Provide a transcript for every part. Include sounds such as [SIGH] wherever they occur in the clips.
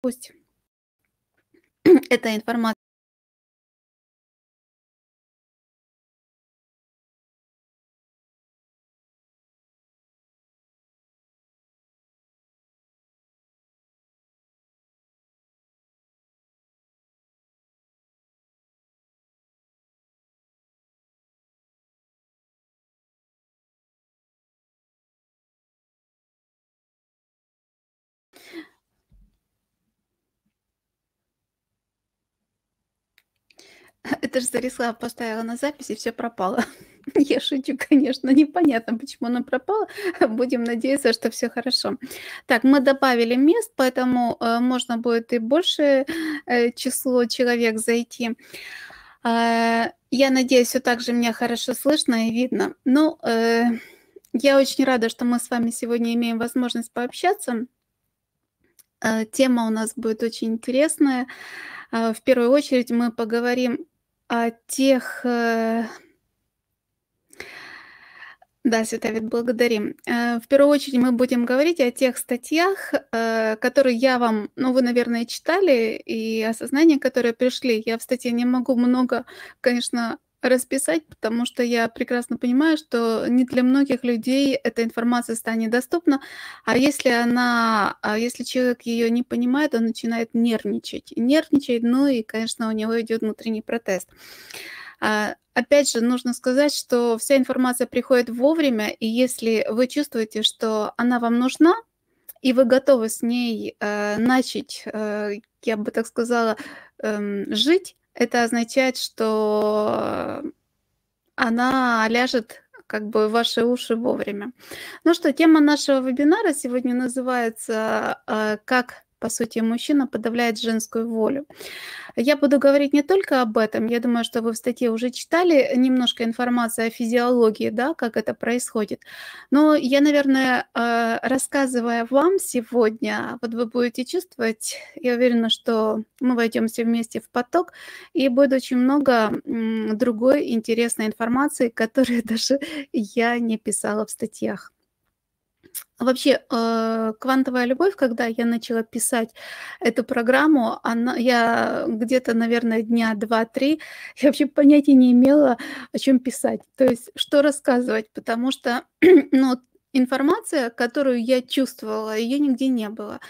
Пусть [CLEARS THROAT] эта информация ты же зарисла, поставила на запись, и все пропало. [LAUGHS] Я шучу, конечно, непонятно, почему она пропала. Будем надеяться, что все хорошо. Так, мы добавили мест, поэтому э, можно будет и больше э, число человек зайти. А, я надеюсь, все так же меня хорошо слышно и видно. Ну, э, я очень рада, что мы с вами сегодня имеем возможность пообщаться. Тема у нас будет очень интересная. В первую очередь мы поговорим а, тех... Э, да, Световид, благодарим. Э, в первую очередь мы будем говорить о тех статьях, э, которые я вам, ну, вы, наверное, читали, и осознания, которые пришли. Я в статье не могу много, конечно, расписать, потому что я прекрасно понимаю, что не для многих людей эта информация станет доступна, а если она, а если человек ее не понимает, он начинает нервничать, нервничает, ну и, конечно, у него идет внутренний протест. А, опять же, нужно сказать, что вся информация приходит вовремя, и если вы чувствуете, что она вам нужна, и вы готовы с ней э, начать, э, я бы так сказала, э, жить, это означает, что э, она ляжет как бы в ваши уши вовремя. Ну что, тема нашего вебинара сегодня называется э, «Как, по сути, мужчина подавляет женскую волю». Я буду говорить не только об этом, я думаю, что вы в статье уже читали немножко информации о физиологии, да, как это происходит. Но я, наверное, э, рассказывая вам сегодня, вот вы будете чувствовать, я уверена, что мы войдем все вместе в поток, и будет очень много другой интересной информации, которую [LAUGHS] даже я не писала в статьях. Вообще, э, «Квантовая любовь», когда я начала писать эту программу, она, я где-то, наверное, дня два-три, я вообще понятия не имела, о чем писать, то есть что рассказывать, потому что [CLEARS THROAT] ну, Информация, которую я чувствовала, ее нигде не было.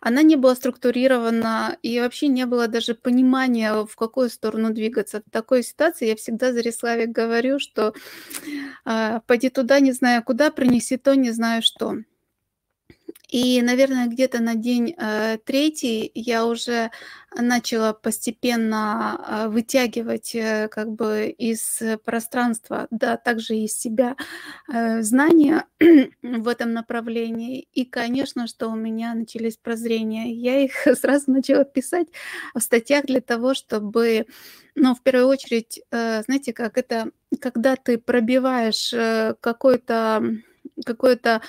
Она не была структурирована, и вообще не было даже понимания, в какую сторону двигаться. В такой ситуации я всегда за Риславик говорю, что э, пойди туда, не зная куда, принеси то, не знаю что. И, наверное, где-то на день э, третий я уже начала постепенно э, вытягивать э, как бы из э, пространства, да, также из себя э, знания [CLEARS THROAT] в этом направлении. И, конечно, что у меня начались прозрения. Я их [LAUGHS] сразу начала писать в статьях для того, чтобы, ну, в первую очередь, э, знаете, как это, когда ты пробиваешь э, какой-то, какой-то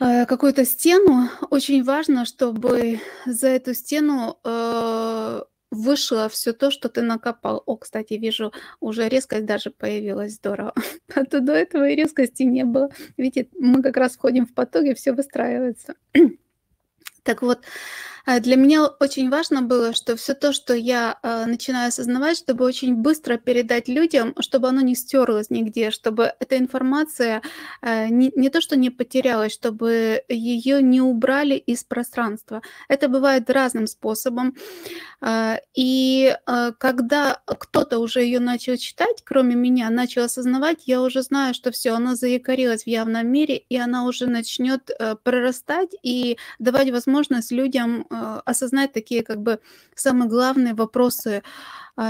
Э, какую-то стену, очень важно, чтобы за эту стену э, вышло все то, что ты накопал. О, кстати, вижу, уже резкость даже появилась, здорово. [LAUGHS] А то до этого и резкости не было. Видите, мы как раз входим в поток, и все выстраивается. [CLEARS THROAT] Так вот, а для меня очень важно было, что все то, что я э, начинаю осознавать, чтобы очень быстро передать людям, чтобы оно не стерлось нигде, чтобы эта информация э, не, не то, что не потерялась, чтобы ее не убрали из пространства. Это бывает разным способом. Э, и когда кто-то уже ее начал читать, кроме меня, начал осознавать, я уже знаю, что все, она заякорилась в явном мире, и она уже начнет прорастать и давать возможность людям Э, осознать такие как бы самые главные вопросы, э,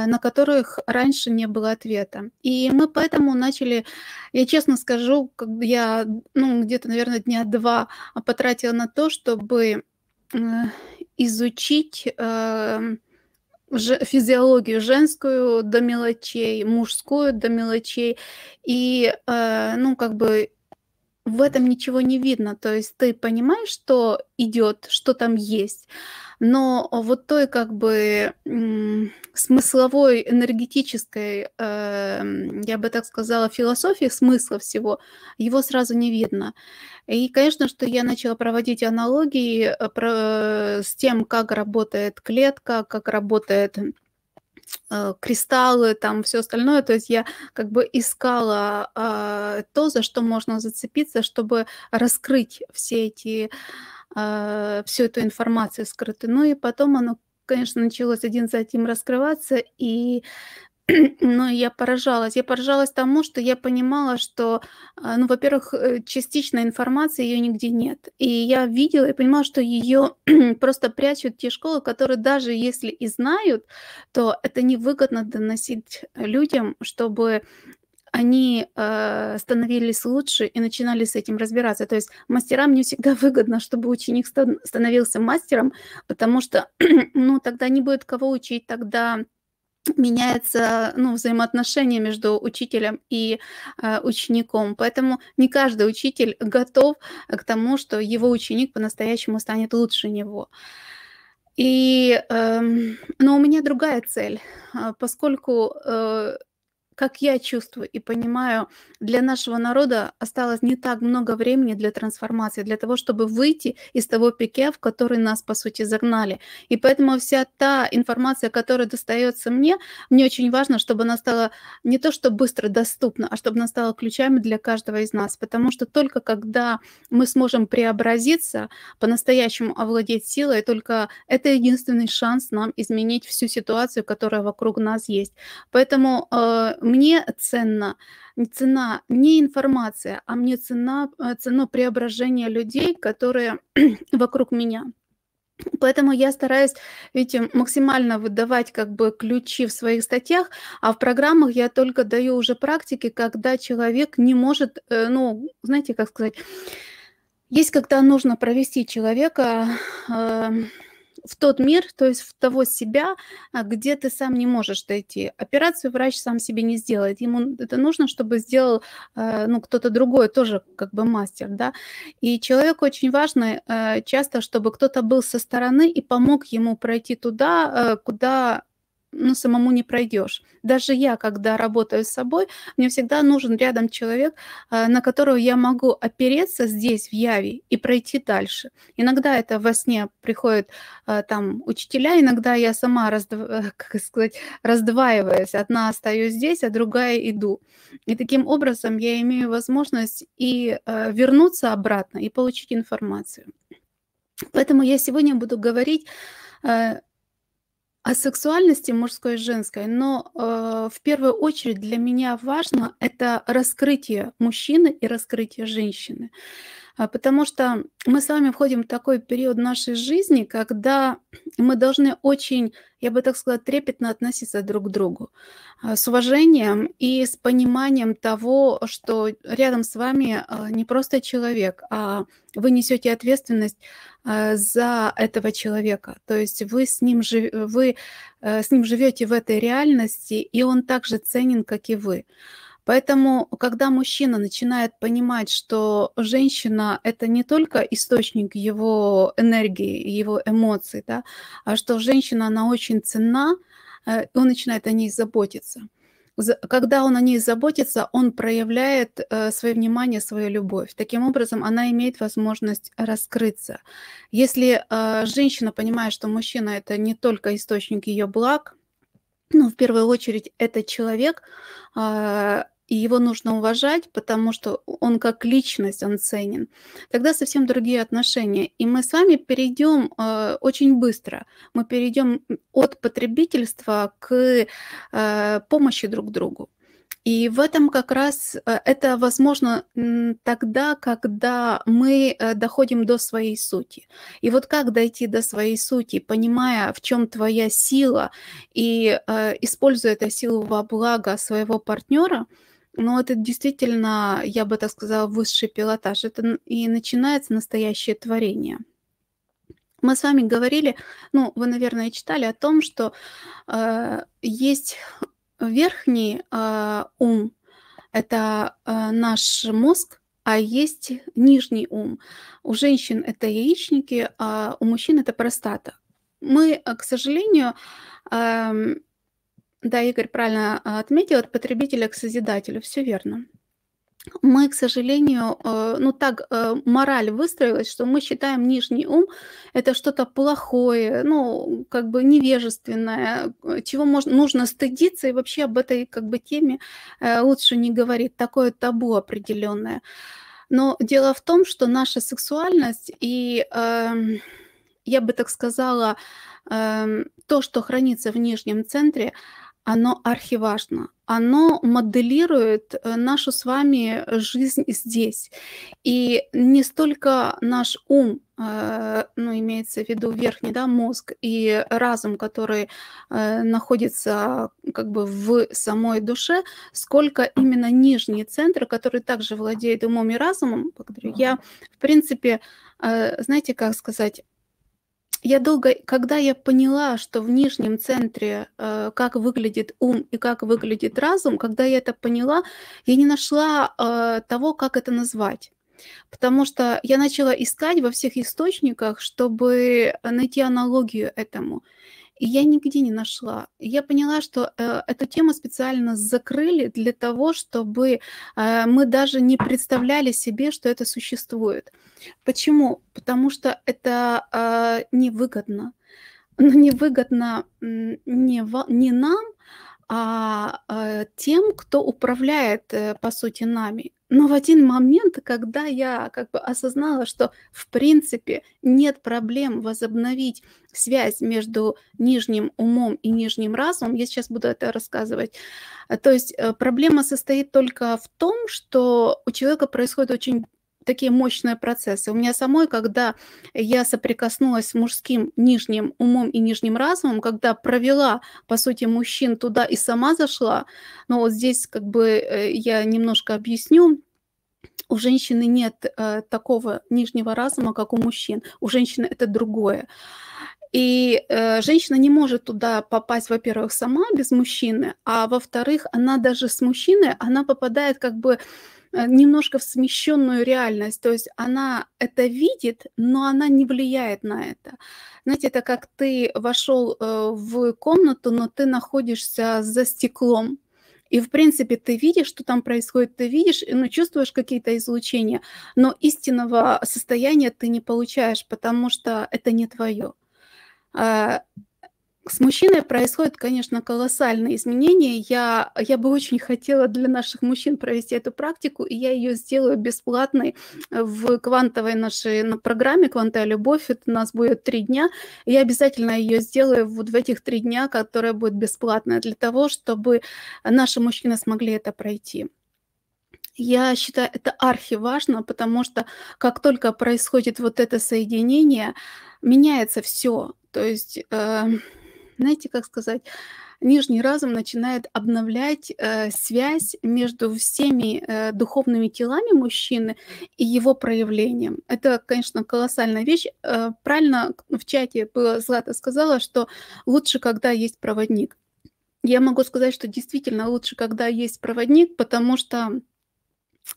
на которых раньше не было ответа. И мы поэтому начали, я честно скажу, я ну, где-то, наверное, дня два потратила на то, чтобы э, изучить эм, физиологию женскую до мелочей, мужскую до мелочей. И, ну, как бы в этом ничего не видно. То есть ты понимаешь, что идет, что там есть, но а, вот той как бы смысловой, энергетической, э я бы так сказала, философии смысла всего, его сразу не видно. И, конечно, что я начала проводить аналогии э, про э, с тем, как работает клетка, как работает Э, кристаллы, там все остальное. То есть я как бы искала э, то, за что можно зацепиться, чтобы раскрыть все эти, э, всю эту информацию скрытую. Ну и потом оно, конечно, началось один за одним раскрываться, и [CLEARS THROAT] но я поражалась. Я поражалась тому, что я понимала, что, а, ну, во-первых, э, частичной информации ее нигде нет. И я видела и понимала, что ее [CLEARS THROAT] просто прячут те школы, которые даже если и знают, то это невыгодно доносить людям, чтобы они э, становились лучше и начинали с этим разбираться. То есть мастерам не всегда [LAUGHS] выгодно, чтобы ученик становился мастером, потому что [CLEARS THROAT] ну, тогда не будет кого учить, тогда меняется ну, взаимоотношение между учителем и э, учеником. Поэтому не каждый учитель готов э, к тому, что его ученик по-настоящему станет лучше него. И, э, но у меня другая цель, а, поскольку э, как я чувствую и понимаю, для нашего народа осталось не так много времени для трансформации, для того, чтобы выйти из того пике, в который нас, по сути, загнали. И поэтому вся та информация, которая достается мне, мне очень важно, чтобы она стала не то, что быстро доступна, а чтобы она стала ключами для каждого из нас. Потому что только когда мы сможем преобразиться, по-настоящему овладеть силой, только это единственный шанс нам изменить всю ситуацию, которая вокруг нас есть. Поэтому э, мне ценно, цена не информация, а мне цена, э, цена преображение людей, которые [CLEARS THROAT] вокруг меня. Поэтому я стараюсь, видите, максимально выдавать как бы ключи в своих статьях, а в программах я только даю уже практики, когда человек не может, э, ну, знаете, как сказать, есть когда нужно провести человека э, в тот мир, то есть в того себя, а, где ты сам не можешь дойти. Операцию врач сам себе не сделает. Ему это нужно, чтобы сделал а, ну, кто-то другой, тоже как бы мастер. Да? И человеку очень важно э, часто, чтобы кто-то был со стороны и помог ему пройти туда, э, куда ну, самому не пройдешь. Даже я, когда работаю с собой, мне всегда нужен рядом человек, э, на которого я могу опереться здесь, в Яве, и пройти дальше. Иногда это во сне приходят э, там учителя, иногда я сама, раздв... Э, [LAUGHS] как сказать, раздваиваюсь. Одна остаюсь здесь, а другая иду. И таким образом я имею возможность и вернуться обратно, и получить информацию. Поэтому я сегодня буду говорить о сексуальности мужской и женской, но э, в первую очередь для меня важно это раскрытие мужчины и раскрытие женщины. А, потому что мы с вами входим в такой период нашей жизни, когда мы должны очень, я бы так сказала, трепетно относиться друг к другу, а, с уважением и с пониманием того, что рядом с вами а, не просто человек, а вы несете ответственность за этого человека. То есть вы с ним, вы э, с ним живете в этой реальности, и он также ценен, как и вы. Поэтому, когда мужчина начинает понимать, что женщина – это не только источник его энергии, его эмоций, да, а что женщина, она очень ценна, э, он начинает о ней заботиться. Когда он о ней заботится, он проявляет э, свое внимание, свою любовь. Таким образом, она имеет возможность раскрыться. Если э, женщина понимает, что мужчина – это не только источник ее благ, но ну, в первую очередь это человек, а, и его нужно уважать, потому что он как личность, он ценен. Тогда совсем другие отношения. И мы с вами перейдем э, очень быстро. Мы перейдем от потребительства к э, помощи друг другу. И в этом как раз э, это возможно тогда, когда мы э, доходим до своей сути. И вот как дойти до своей сути, понимая, в чем твоя сила, и э, используя эту силу во благо своего партнера – ну, это действительно, я бы так сказала, высший пилотаж. Это и начинается настоящее творение. Мы с вами говорили, ну, вы, наверное, читали о том, что э, есть верхний э, ум, это э, наш мозг, а есть нижний ум. У женщин это яичники, а у мужчин это простата. Мы, э, к сожалению, э, да, Игорь правильно а, отметил, от потребителя к созидателю, все верно. Мы, к сожалению, э, ну так э, мораль выстроилась, что мы считаем нижний ум это что-то плохое, ну как бы невежественное, э, чего можно, нужно стыдиться и вообще об этой как бы теме лучше не говорить, такое табу определенное. Но дело в том, что наша сексуальность и, эм, я бы так сказала, эм, то, что хранится в нижнем центре, оно архиважно. Оно моделирует э, нашу с вами жизнь здесь. И не столько наш ум, э, ну, имеется в виду верхний, да, мозг и разум, который э, находится как бы в самой душе, сколько именно нижние центры, которые также владеют умом и разумом, благодарю, я, в принципе, знаете, как сказать, я долго, когда я поняла, что в нижнем центре, э, как выглядит ум и как выглядит разум, когда я это поняла, я не нашла э, того, как это назвать. Потому что я начала искать во всех источниках, чтобы э, найти аналогию этому. И я нигде не нашла. Я поняла, что э, эту тему специально закрыли для того, чтобы э, мы даже не представляли себе, что это существует. Почему? Потому что это э, невыгодно. Но ну, невыгодно не, не нам, а э, тем, кто управляет, э, по сути, нами. Но в один момент, когда я как бы осознала, что в принципе нет проблем возобновить связь между нижним умом и нижним разумом, я сейчас буду это рассказывать, то есть э, проблема состоит только в том, что у человека происходит очень такие мощные процессы. У меня самой, когда я соприкоснулась с мужским нижним умом и нижним разумом, когда провела, по сути, мужчин туда и сама зашла, но вот здесь как бы э, я немножко объясню, у женщины нет э, такого нижнего разума, как у мужчин. У женщины это другое. И э, женщина не может туда попасть, во-первых, сама без мужчины, а во-вторых, она даже с мужчиной, она попадает как бы Э, немножко в смещенную реальность. То есть она это видит, но она не влияет на это. Знаете, это как ты вошел э, в комнату, но ты находишься за стеклом. И, в принципе, ты видишь, что там происходит, ты видишь, ну, чувствуешь какие-то излучения, но истинного состояния ты не получаешь, потому что это не твое. А, с мужчиной происходят, конечно, колоссальные изменения. Я, я бы очень хотела для наших мужчин провести эту практику, и я ее сделаю бесплатной э, в квантовой нашей на программе «Квантовая любовь». Это у нас будет три дня. Я обязательно ее сделаю вот в этих три дня, которая будет бесплатная для того, чтобы наши мужчины смогли это пройти. Я считаю, это архиважно, потому что как только происходит вот это соединение, меняется все. То есть... Э, знаете, как сказать, нижний разум начинает обновлять э, связь между всеми э, духовными телами мужчины и его проявлением. Это, конечно, колоссальная вещь. Э, правильно в чате было, Злата сказала, что лучше, когда есть проводник. Я могу сказать, что действительно лучше, когда есть проводник, потому что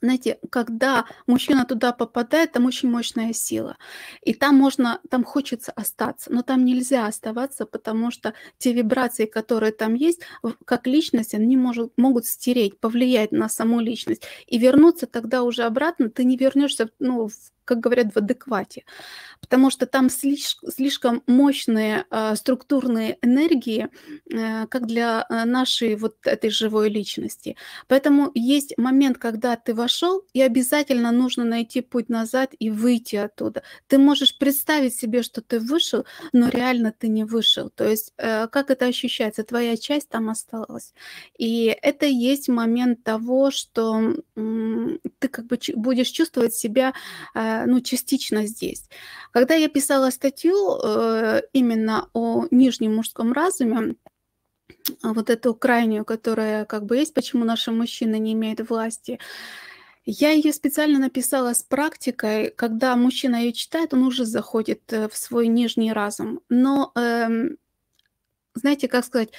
знаете, когда мужчина туда попадает, там очень мощная сила. И там можно, там хочется остаться, но там нельзя оставаться, потому что те вибрации, которые там есть, как личность, они может, могут стереть, повлиять на саму личность. И вернуться тогда уже обратно, ты не вернешься ну, в как говорят, в адеквате, потому что там слишком, мощные а, структурные энергии, э, как для э, нашей вот этой живой личности. Поэтому есть момент, когда ты вошел, и обязательно нужно найти путь назад и выйти оттуда. Ты можешь представить себе, что ты вышел, но реально ты не вышел. То есть э, как это ощущается? Твоя часть там осталась. И это есть момент того, что ты как бы будешь чувствовать себя Э, ну, частично здесь. Когда я писала статью э, именно о нижнем мужском разуме, а, вот эту крайнюю, которая как бы есть, почему наши мужчины не имеют власти, я ее специально написала с практикой, когда мужчина ее читает, он уже заходит э, в свой нижний разум. Но эм, знаете, как сказать,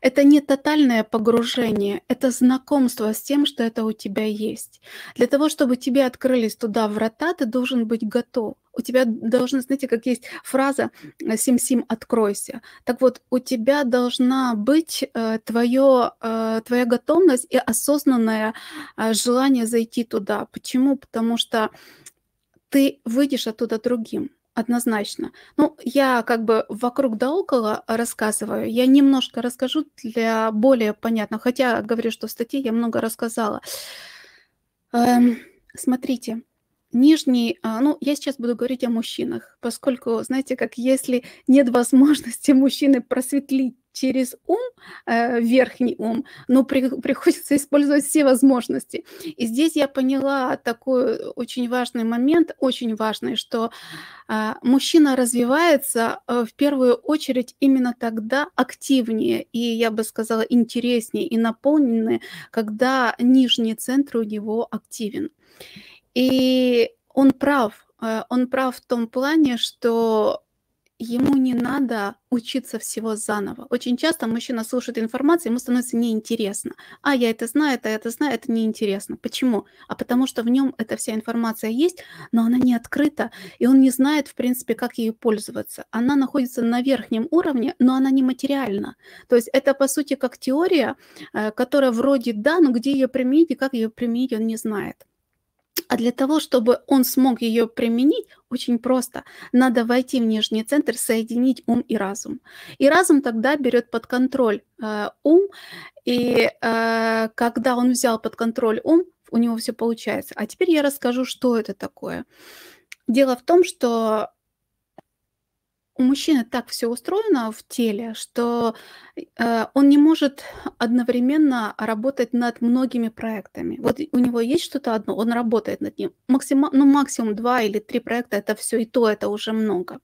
это не тотальное погружение, это знакомство с тем, что это у тебя есть. Для того, чтобы тебе открылись туда врата, ты должен быть готов. У тебя должна, знаете, как есть фраза «Сим-сим, э, откройся». Так вот, у тебя должна быть э, твое, э, твоя готовность и осознанное э, желание зайти туда. Почему? Потому что ты выйдешь оттуда другим Однозначно. Ну, я как бы вокруг да около рассказываю. Я немножко расскажу для более понятно. Хотя говорю, что в статье я много рассказала. Эм, смотрите, нижний, а, ну, я сейчас буду говорить о мужчинах, поскольку, знаете, как если нет возможности [LAUGHS] мужчины просветлить через ум, э, верхний ум, но при, приходится использовать все возможности. И здесь я поняла такой очень важный момент, очень важный, что а, мужчина развивается э, в первую очередь именно тогда активнее и, я бы сказала, интереснее и наполненнее, когда нижний центр у него активен. И он прав, э, он прав в том плане, что ему не надо учиться всего заново. Очень часто мужчина слушает информацию, ему становится неинтересно. А я это знаю, это я это знаю, это неинтересно. Почему? А потому что в нем эта вся информация есть, но она не открыта, и он не знает, в принципе, как ею пользоваться. Она находится на верхнем уровне, но она не материальна. То есть это, по сути, как теория, э, которая вроде да, но где ее применить и как ее применить, он не знает. А для того, чтобы он смог ее применить, очень просто. Надо войти в нижний центр, соединить ум и разум. И разум тогда берет под контроль э, ум. И э, когда он взял под контроль ум, у него все получается. А теперь я расскажу, что это такое. Дело в том, что у мужчины так все устроено в теле, что э, он не может одновременно работать над многими проектами. Вот у него есть что-то одно, он работает над ним. Максима, ну, максимум два или три проекта это все, и то это уже много.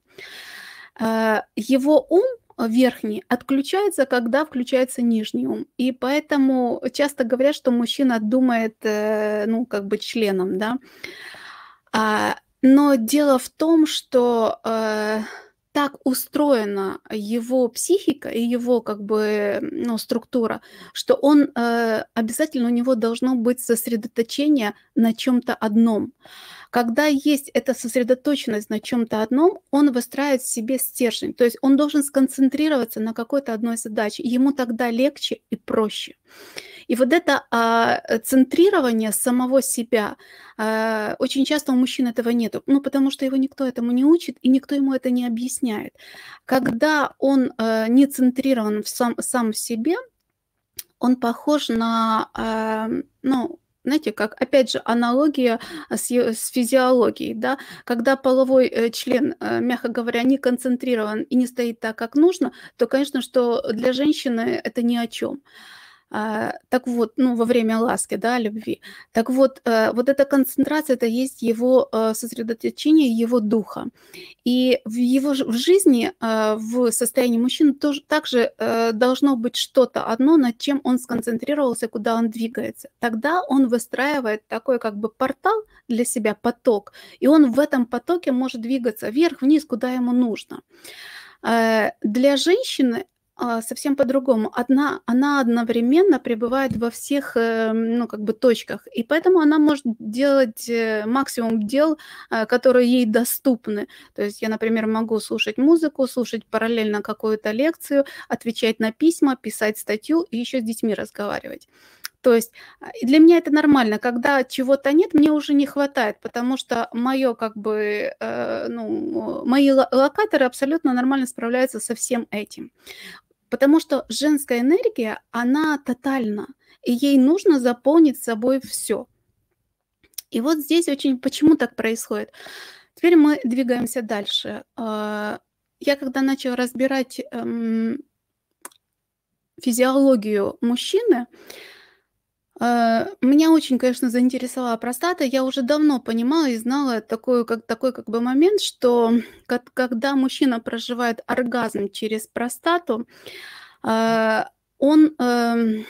Э, его ум верхний отключается, когда включается нижний ум. И поэтому часто говорят, что мужчина думает, э, ну, как бы членом, да. А, но дело в том, что... Э, так устроена его психика и его как бы ну, структура, что он э, обязательно у него должно быть сосредоточение на чем-то одном. Когда есть эта сосредоточенность на чем-то одном, он выстраивает в себе стержень. То есть он должен сконцентрироваться на какой-то одной задаче. Ему тогда легче и проще. И вот это а, центрирование самого себя, а, очень часто у мужчин этого нет, ну, потому что его никто этому не учит, и никто ему это не объясняет. Когда он а, не центрирован в сам, сам в себе, он похож на, а, ну, знаете, как, опять же, аналогия а, с, с физиологией, да, когда половой э, член, э, мягко говоря, не концентрирован и не стоит так, как нужно, то, конечно, что для женщины это ни о чем. А, так вот, ну, во время ласки, да, любви. Так вот, э, вот эта концентрация, это есть его э, сосредоточение, его духа. И в его в жизни, э, в состоянии мужчины тоже также должно быть что-то одно, над чем он сконцентрировался, куда он двигается. Тогда он выстраивает такой как бы портал для себя, поток, и он в этом потоке может двигаться вверх-вниз, куда ему нужно. Для женщины а, совсем по-другому. Одна, она одновременно пребывает во всех э, ну, как бы точках, и поэтому она может делать э, максимум дел, э, которые ей доступны. То есть я, например, могу слушать музыку, слушать параллельно какую-то лекцию, отвечать на письма, писать статью и еще с детьми разговаривать. То есть а, для меня это нормально. Когда чего-то нет, мне уже не хватает, потому что мое, как бы, э, ну, мои локаторы абсолютно нормально справляются со всем этим. Потому что женская энергия, она тотальна, и ей нужно заполнить собой все. И вот здесь очень, почему так происходит? Теперь мы двигаемся дальше. А, я когда начала разбирать эм, физиологию мужчины, Э, меня очень, конечно, заинтересовала простата. Я уже давно понимала и знала такой, как, такой как бы момент, что как, когда мужчина проживает оргазм через простату, э, он эм,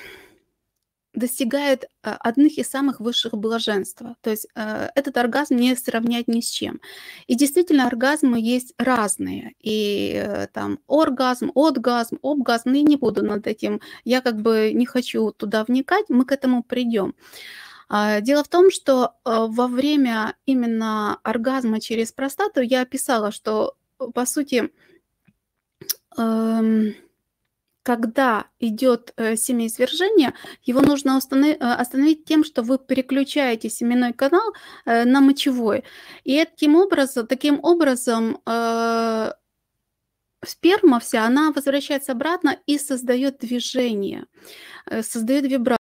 достигает а, одних из самых высших блаженств, То есть а, этот оргазм не сравнять ни с чем. И действительно, оргазмы есть разные. И э, там оргазм, отгазм, обгазм. Ну, не буду над этим. Я как бы не хочу туда вникать. Мы к этому придем. А, дело в том, что во время именно оргазма через простату я описала, что, э, по сути, эм когда идет э, семяизвержение, его нужно э, остановить тем, что вы переключаете семенной канал э, на мочевой. И таким образом, таким образом э, сперма вся, она возвращается обратно и создает движение, создает вибрацию.